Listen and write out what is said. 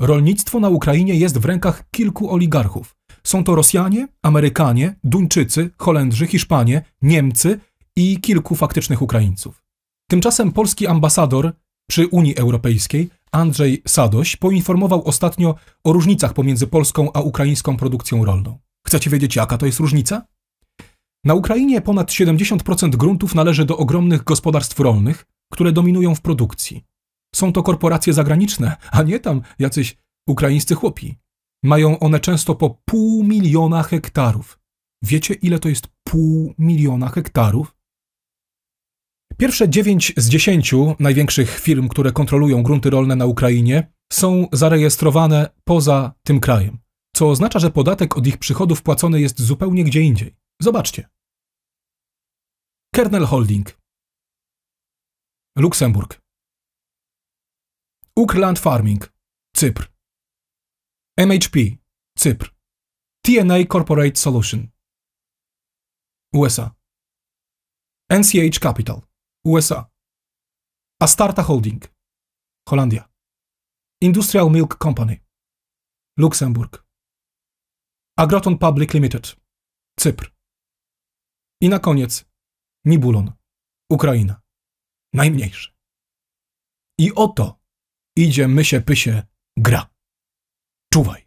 Rolnictwo na Ukrainie jest w rękach kilku oligarchów. Są to Rosjanie, Amerykanie, Duńczycy, Holendrzy, Hiszpanie, Niemcy i kilku faktycznych Ukraińców. Tymczasem polski ambasador przy Unii Europejskiej Andrzej Sadoś poinformował ostatnio o różnicach pomiędzy polską a ukraińską produkcją rolną. Chcecie wiedzieć, jaka to jest różnica? Na Ukrainie ponad 70% gruntów należy do ogromnych gospodarstw rolnych, które dominują w produkcji. Są to korporacje zagraniczne, a nie tam jacyś ukraińscy chłopi. Mają one często po pół miliona hektarów. Wiecie, ile to jest pół miliona hektarów? Pierwsze dziewięć z dziesięciu największych firm, które kontrolują grunty rolne na Ukrainie, są zarejestrowane poza tym krajem, co oznacza, że podatek od ich przychodów płacony jest zupełnie gdzie indziej. Zobaczcie. Kernel Holding. Luksemburg. Ukland Farming, Cypr. MHP, Cypr. TNA Corporate Solution, USA. NCH Capital, USA. Astarta Holding, Holandia. Industrial Milk Company, Luksemburg. Agroton Public Limited, Cypr. I na koniec Nibulon, Ukraina. Najmniejszy. I oto Idzie mysie pysie, gra. Czuwaj.